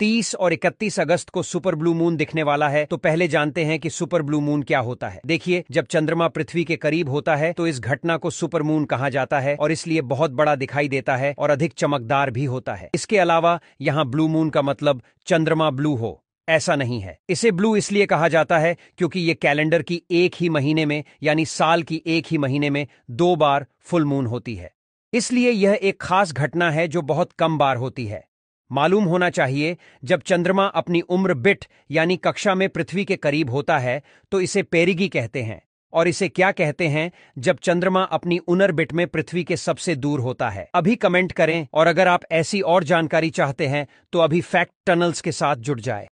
30 और 31 अगस्त को super blue moon दिखने वाला है तो पहले जानते हैं कि सुपर ब्लू मून क्या होता है देखिए जब चंद्रमा पृथ्वी के करीब होता है तो इस घटना को सुपर मून कहा जाता है और इसलिए बहुत बड़ा दिखाई देता है और अधिक चमकदार भी होता है इसके अलावा यहाँ ब्लू मून का मतलब चंद्रमा ब्लू हो ऐसा नहीं है इसे ब्लू इसलिए कहा जाता है क्योंकि ये कैलेंडर की एक ही महीने में यानी साल की एक ही महीने में दो बार फुल मून होती है इसलिए यह एक खास घटना है जो बहुत कम बार होती है मालूम होना चाहिए जब चंद्रमा अपनी उम्र बिट यानी कक्षा में पृथ्वी के करीब होता है तो इसे पेरिगी कहते हैं और इसे क्या कहते हैं जब चंद्रमा अपनी उनर बिट में पृथ्वी के सबसे दूर होता है अभी कमेंट करें और अगर आप ऐसी और जानकारी चाहते हैं तो अभी फैक्ट टनल्स के साथ जुड़ जाए